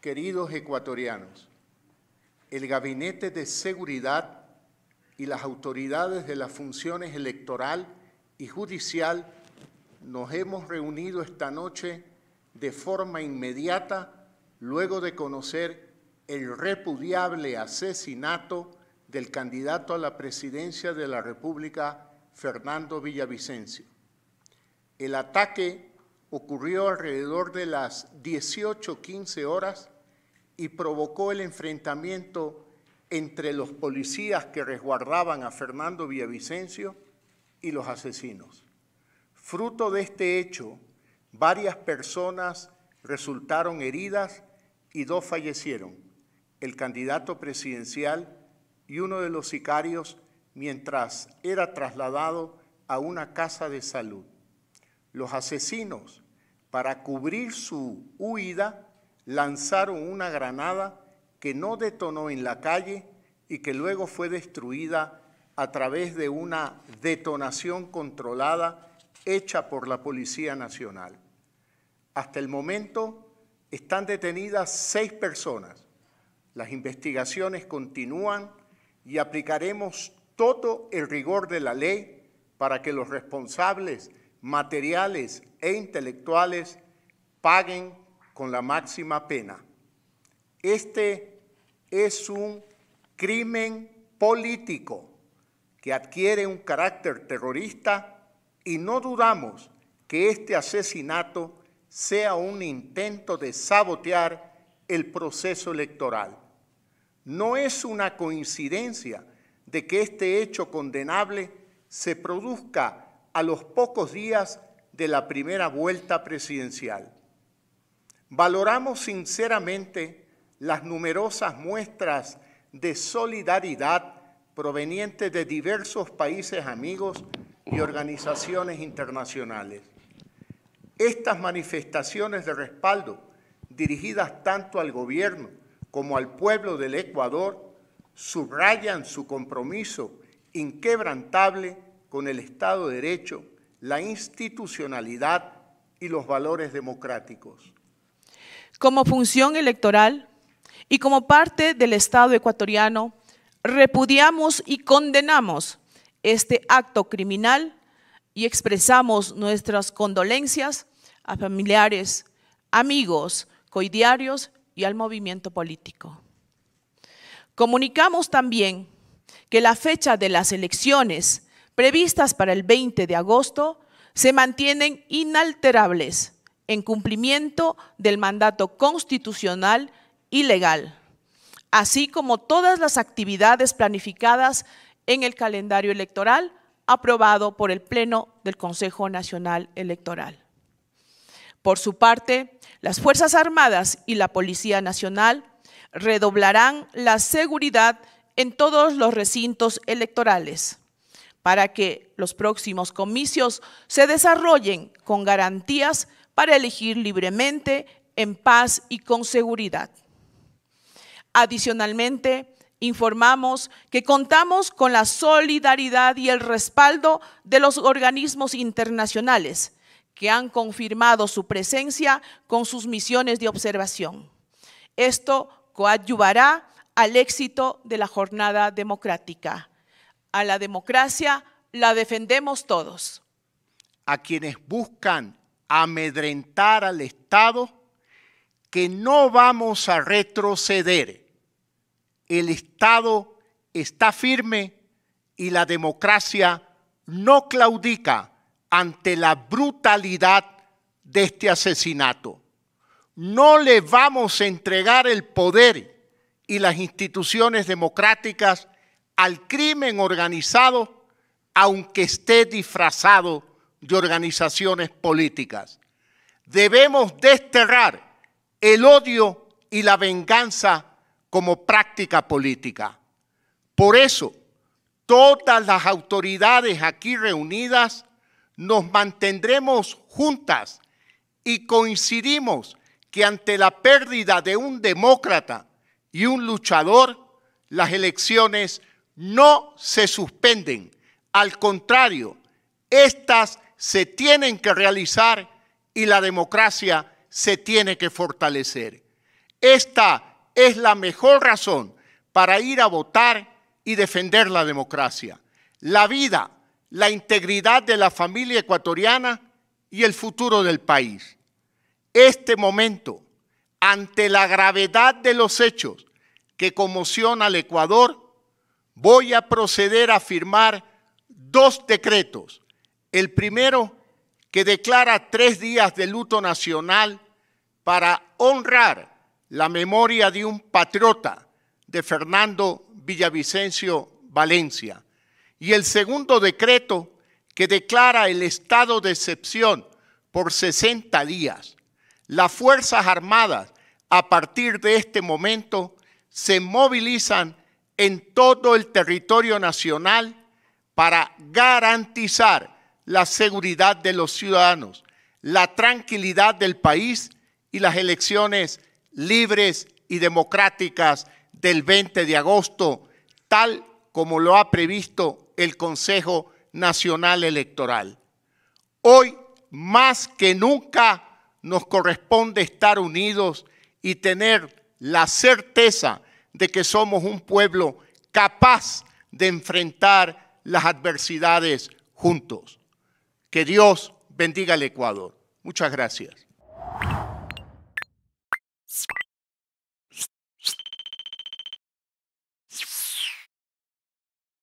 Queridos ecuatorianos, el Gabinete de Seguridad y las autoridades de las funciones electoral y judicial nos hemos reunido esta noche de forma inmediata luego de conocer el repudiable asesinato del candidato a la presidencia de la República, Fernando Villavicencio. El ataque ocurrió alrededor de las 18-15 horas y provocó el enfrentamiento entre los policías que resguardaban a Fernando Villavicencio y los asesinos. Fruto de este hecho, varias personas resultaron heridas y dos fallecieron, el candidato presidencial y uno de los sicarios mientras era trasladado a una casa de salud. Los asesinos para cubrir su huida, lanzaron una granada que no detonó en la calle y que luego fue destruida a través de una detonación controlada hecha por la Policía Nacional. Hasta el momento están detenidas seis personas. Las investigaciones continúan y aplicaremos todo el rigor de la ley para que los responsables materiales e intelectuales paguen con la máxima pena. Este es un crimen político que adquiere un carácter terrorista y no dudamos que este asesinato sea un intento de sabotear el proceso electoral. No es una coincidencia de que este hecho condenable se produzca a los pocos días de la primera vuelta presidencial. Valoramos sinceramente las numerosas muestras de solidaridad provenientes de diversos países amigos y organizaciones internacionales. Estas manifestaciones de respaldo, dirigidas tanto al gobierno como al pueblo del Ecuador, subrayan su compromiso inquebrantable con el Estado de Derecho, la institucionalidad y los valores democráticos. Como función electoral y como parte del Estado ecuatoriano, repudiamos y condenamos este acto criminal y expresamos nuestras condolencias a familiares, amigos, coidiarios y al movimiento político. Comunicamos también que la fecha de las elecciones previstas para el 20 de agosto se mantienen inalterables en cumplimiento del mandato constitucional y legal, así como todas las actividades planificadas en el calendario electoral aprobado por el Pleno del Consejo Nacional Electoral. Por su parte, las Fuerzas Armadas y la Policía Nacional redoblarán la seguridad en todos los recintos electorales para que los próximos comicios se desarrollen con garantías para elegir libremente, en paz y con seguridad. Adicionalmente, informamos que contamos con la solidaridad y el respaldo de los organismos internacionales que han confirmado su presencia con sus misiones de observación. Esto coadyuvará al éxito de la jornada democrática. A la democracia la defendemos todos. A quienes buscan amedrentar al Estado, que no vamos a retroceder. El Estado está firme y la democracia no claudica ante la brutalidad de este asesinato. No le vamos a entregar el poder y las instituciones democráticas al crimen organizado, aunque esté disfrazado de organizaciones políticas. Debemos desterrar el odio y la venganza como práctica política. Por eso, todas las autoridades aquí reunidas nos mantendremos juntas y coincidimos que ante la pérdida de un demócrata y un luchador, las elecciones no se suspenden. Al contrario, estas se tienen que realizar y la democracia se tiene que fortalecer. Esta es la mejor razón para ir a votar y defender la democracia, la vida, la integridad de la familia ecuatoriana y el futuro del país. Este momento, ante la gravedad de los hechos que conmociona al Ecuador, voy a proceder a firmar dos decretos. El primero que declara tres días de luto nacional para honrar la memoria de un patriota, de Fernando Villavicencio Valencia. Y el segundo decreto que declara el estado de excepción por 60 días. Las Fuerzas Armadas a partir de este momento se movilizan en todo el territorio nacional para garantizar la seguridad de los ciudadanos, la tranquilidad del país y las elecciones libres y democráticas del 20 de agosto, tal como lo ha previsto el Consejo Nacional Electoral. Hoy, más que nunca, nos corresponde estar unidos y tener la certeza de que somos un pueblo capaz de enfrentar las adversidades juntos. Que Dios bendiga al Ecuador. Muchas gracias.